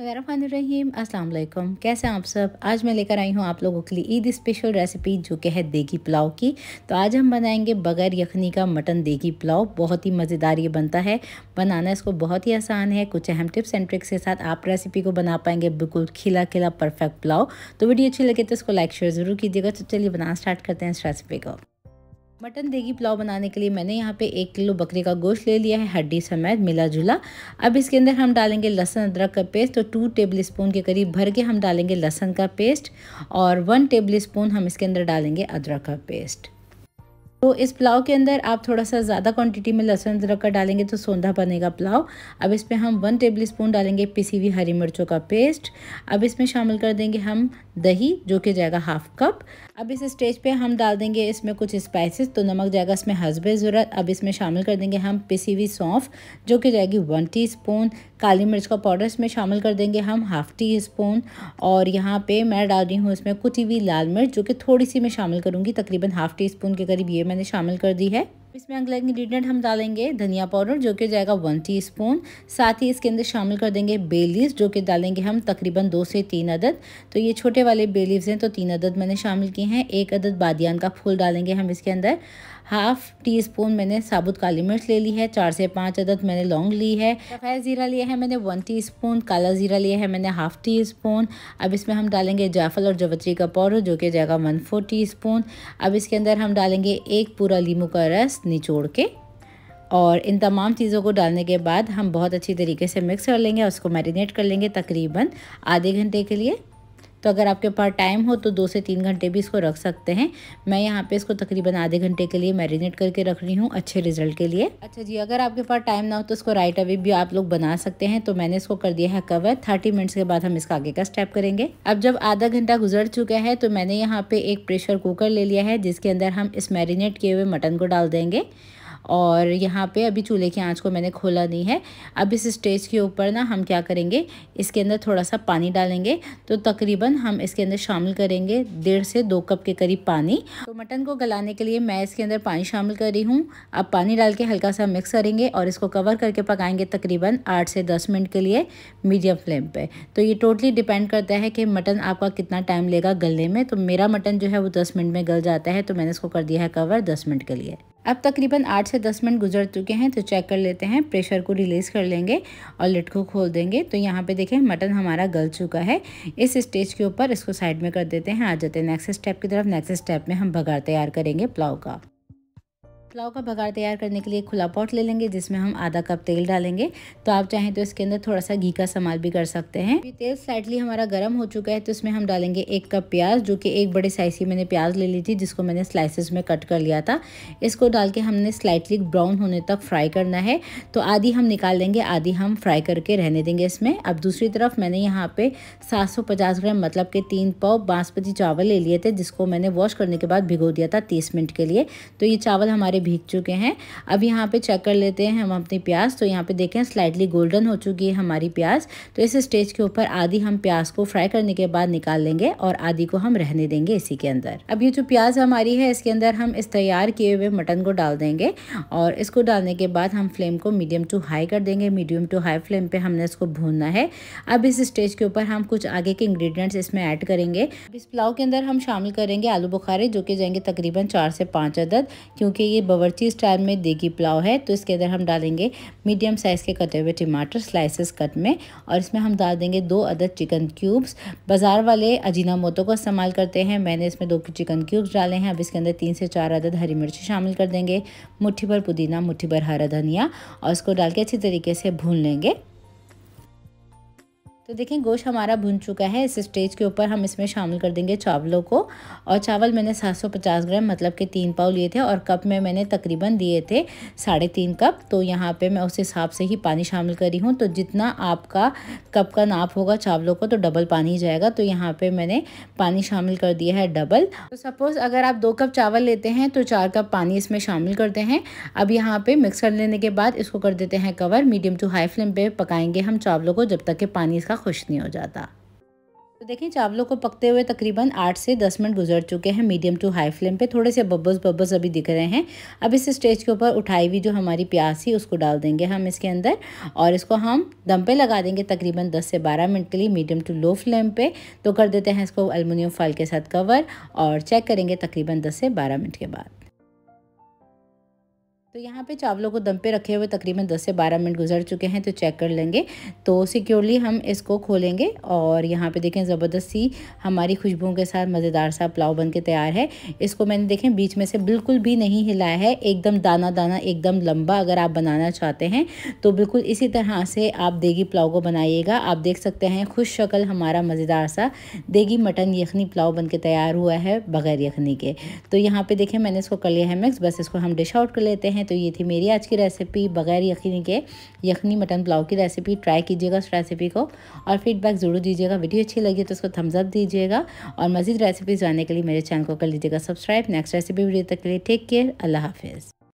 बिस्मिल्लाहिर्रहमानिर्रहीम अस्सलाम वालेकुम कैसे हैं आप सब आज मैं लेकर आई हूँ आप लोगों के लिए ईद स्पेशल रेसिपी जो कि है देगी पुलाव की तो आज हम बनाएंगे बगैर यखनी का मटन देगी पुलाव बहुत ही मज़ेदार ये बनता है बनाना इसको बहुत ही आसान है कुछ अहम टिप्स एंड ट्रिक्स के साथ आप रेसिपी को बना पाएंगे बिल्कुल खिला खिला परफेक्ट पुलाव तो वीडियो अच्छी लगे तो इसको लाइक शेयर ज़रूर कीजिएगा तो चलिए बनाना स्टार्ट करते हैं इस रेसिपी को मटन देगी पुलाव बनाने के लिए मैंने यहाँ पे एक किलो बकरे का गोश्त ले लिया है हड्डी समेत मिला जुला अब इसके अंदर हम डालेंगे लहसन अदरक का पेस्ट तो टू टेबल स्पून के करीब भर के हम डालेंगे लहसन का पेस्ट और वन टेबल स्पून हम इसके अंदर डालेंगे अदरक का पेस्ट तो इस पुलाव के अंदर आप थोड़ा सा ज़्यादा क्वांटिटी में लहसुन अदरक का डालेंगे तो सौंधा बनेगा पुलाव अब इसमें हम वन टेबल स्पून डालेंगे पिसी हुई हरी मिर्चों का पेस्ट अब इसमें शामिल कर देंगे हम दही जो कि जाएगा हाफ कप अब इस स्टेज पे हम डाल देंगे इसमें कुछ स्पाइसेस तो नमक जाएगा इसमें हसबे ज़रूरत अब इसमें शामिल कर देंगे हम पिसी हुई सौंफ जो कि जाएगी वन टीस्पून काली मिर्च का पाउडर इसमें शामिल कर देंगे हम हाफ़ टी स्पून और यहाँ पे मैं डाल रही हूँ इसमें कुटी हुई लाल मिर्च जो कि थोड़ी सी मैं शामिल करूँगी तकरीबन हाफ़ टी स्पून के करीब ये मैंने शामिल कर दी है इसमें अगला इंग्रेडिएंट हम डालेंगे धनिया पाउडर जो कि हो जाएगा वन टीस्पून साथ ही इसके अंदर शामिल कर देंगे बेलीव्स जो कि डालेंगे हम तकरीबन दो से तीन अदद तो ये छोटे वाले बेलीव्स हैं तो तीन अदद मैंने शामिल किए हैं एक अदद बादियान का फूल डालेंगे हम इसके अंदर हाफ टी स्पून मैंने साबुत काली मिर्च ले ली है चार से पाँच अदद मैंने लौंग ली है सफ़ेद ज़ीरा लिया है मैंने वन टी स्पून काला ज़ीरा लिया है मैंने हाफ़ टी स्पून अब इसमें हम डालेंगे जाफल और जवचरी का पाउडर जो कि जाएगा वन फोर टी स्पून अब इसके अंदर हम डालेंगे एक पूरा लीमू का रस निचोड़ के और इन तमाम चीज़ों को डालने के बाद हम बहुत अच्छी तरीके से मिक्स कर लेंगे और उसको मैरिनेट कर लेंगे तकरीबन आधे घंटे के लिए तो अगर आपके पास टाइम हो तो दो से तीन घंटे भी इसको रख सकते हैं मैं यहाँ पे इसको तकरीबन आधे घंटे के लिए मैरिनेट करके रख रही हूँ अच्छे रिजल्ट के लिए अच्छा जी अगर आपके पास टाइम ना हो तो इसको राइट अवे भी आप लोग बना सकते हैं तो मैंने इसको कर दिया है कवर थर्टी मिनट्स के बाद हम इसका आगे का स्टेप करेंगे अब जब आधा घंटा गुजर चुका है तो मैंने यहाँ पे एक प्रेशर कुकर ले लिया है जिसके अंदर हम इस मैरिनेट किए हुए मटन को डाल देंगे और यहाँ पे अभी चूल्हे की आंच को मैंने खोला नहीं है अब इस स्टेज के ऊपर ना हम क्या करेंगे इसके अंदर थोड़ा सा पानी डालेंगे तो तकरीबन हम इसके अंदर शामिल करेंगे डेढ़ से दो कप के करीब पानी तो मटन को गलाने के लिए मैं इसके अंदर पानी शामिल कर रही हूँ अब पानी डाल के हल्का सा मिक्स करेंगे और इसको कवर करके पकाएंगे तकरीबन आठ से दस मिनट के लिए मीडियम फ्लेम पर तो ये टोटली डिपेंड करता है कि मटन आपका कितना टाइम लेगा गलने में तो मेरा मटन जो है वो दस मिनट में गल जाता है तो मैंने इसको कर दिया है कवर दस मिनट के लिए अब तकरीबन आठ से दस मिनट गुजर चुके हैं तो चेक कर लेते हैं प्रेशर को रिलीज़ कर लेंगे और लिट को खोल देंगे तो यहाँ पे देखें मटन हमारा गल चुका है इस स्टेज के ऊपर इसको साइड में कर देते हैं आ जाते हैं नेक्स्ट स्टेप की तरफ नेक्स्ट स्टेप में हम बघार तैयार करेंगे प्लाव का पुलाव का भगार तैयार करने के लिए खुला पॉट ले लेंगे जिसमें हम आधा कप तेल डालेंगे तो आप चाहें तो इसके अंदर थोड़ा सा घी का इस्तेमाल भी कर सकते हैं ये तेल स्लाइटली हमारा गर्म हो चुका है तो इसमें हम डालेंगे एक कप प्याज जो कि एक बड़े साइज की मैंने प्याज ले ली थी जिसको मैंने स्लाइसिस में कट कर लिया था इसको डाल के हमने स्लाइटली ब्राउन होने तक फ्राई करना है तो आधी हम निकाल लेंगे आधी हम फ्राई करके रहने देंगे इसमें अब दूसरी तरफ मैंने यहाँ पे सात ग्राम मतलब के तीन पाव बासमती चावल ले लिए थे जिसको मैंने वॉश करने के बाद भिगो दिया था तीस मिनट के लिए तो ये चावल हमारे भीग चुके हैं अब यहाँ पे चेक कर लेते हैं हम अपनी प्याज तो यहाँ पे देखें स्लाइटली गोल्डन हो चुकी है हमारी प्याज तो इस स्टेज के ऊपर आधी हम प्याज को फ्राई करने के बाद निकाल लेंगे और आधी को हम रहने देंगे इसी के अंदर अब ये जो प्याज हमारी है इसके अंदर हम इस तैयार किए हुए मटन को डाल देंगे और इसको डालने के बाद हम फ्लेम को मीडियम टू हाई कर देंगे मीडियम टू हाई फ्लेम पे हमने इसको भूनना है अब इस स्टेज के ऊपर हम कुछ आगे के इंग्रीडियंट्स इसमें ऐड करेंगे इस पुलाव के अंदर हम शामिल करेंगे आलू बुखारे जो कि जाएंगे तकरीबन चार से पाँच अदद क्योंकि ये बावर्ची स्टाइल में देगी पुलाव है तो इसके अंदर हम डालेंगे मीडियम साइज़ के कटे हुए टमाटर स्लाइसेस कट में और इसमें हम डाल देंगे दो अदद चिकन क्यूब्स बाज़ार वाले अजीना मोतों को इस्तेमाल करते हैं मैंने इसमें दो चिकन क्यूब्स डाले हैं अब इसके अंदर तीन से चार अदद हरी मिर्ची शामिल कर देंगे मुठ्ठी भर पुदीना मुठ्ठी भर हरा धनिया और इसको डाल के अच्छी तरीके से भून लेंगे तो देखें गोश्त हमारा भुन चुका है इस स्टेज के ऊपर हम इसमें शामिल कर देंगे चावलों को और चावल मैंने 750 ग्राम मतलब के तीन पाव लिए थे और कप में मैंने तकरीबन दिए थे साढ़े तीन कप तो यहाँ पे मैं उस हिसाब से ही पानी शामिल करी हूँ तो जितना आपका कप का नाप होगा चावलों को तो डबल पानी जाएगा तो यहाँ पर मैंने पानी शामिल कर दिया है डबल तो सपोज़ अगर आप दो कप चावल लेते हैं तो चार कप पानी इसमें शामिल करते हैं अब यहाँ पर मिक्स कर लेने के बाद इसको कर देते हैं cover medium to high flame पर पकाएंगे हम चावलों को जब तक कि पानी इसका खुश नहीं हो जाता तो देखिए चावलों को पकते हुए तकरीबन आठ से दस मिनट गुजर चुके हैं मीडियम टू हाई फ्लेम पे थोड़े से बब्बस बब्बस अभी दिख रहे हैं अब इस स्टेज के ऊपर उठाई हुई जो हमारी प्याज थी उसको डाल देंगे हम इसके अंदर और इसको हम दम पे लगा देंगे तकरीबन दस से बारह मिनट के लिए मीडियम टू लो फ्लेम पे तो कर देते हैं इसको अलमिनियम फॉल के साथ कवर और चेक करेंगे तकरीबन दस से बारह मिनट के बाद तो यहाँ पे चावलों को दम पे रखे हुए तकरीबन 10 से 12 मिनट गुजर चुके हैं तो चेक कर लेंगे तो सिक्योरली हम इसको खोलेंगे और यहाँ पे देखें ज़बरदस्त सी हमारी खुशबुओं के साथ मज़ेदार सा पुलाव बन के तैयार है इसको मैंने देखें बीच में से बिल्कुल भी नहीं हिलाया है एकदम दाना दाना एकदम लंबा अगर आप बनाना चाहते हैं तो बिल्कुल इसी तरह से आप देगी पुलाव को बनाइएगा आप देख सकते हैं खुश शक्ल हमारा मज़ेदार सा देगी मटन यखनी पुलाव बन के तैयार हुआ है बग़ैर यखनी के तो यहाँ पर देखें मैंने इसको कर लिया है मिक्स बस इसको हम डिश आउट कर लेते हैं तो ये थी मेरी आज की रेसिपी बगैर यखनी के यखनी मटन पुलाव की रेसिपी ट्राई कीजिएगा उस रेसिपी को और फीडबैक ज़रूर दीजिएगा वीडियो अच्छी लगी तो उसको थम्सअप दीजिएगा और मज़ीद रेसिपीज़ आने के लिए मेरे चैनल को कर लीजिएगा सब्सक्राइब नेक्स्ट रेसिपी वीडियो तक के लिए टेक केयर अल्लाह हाफिज़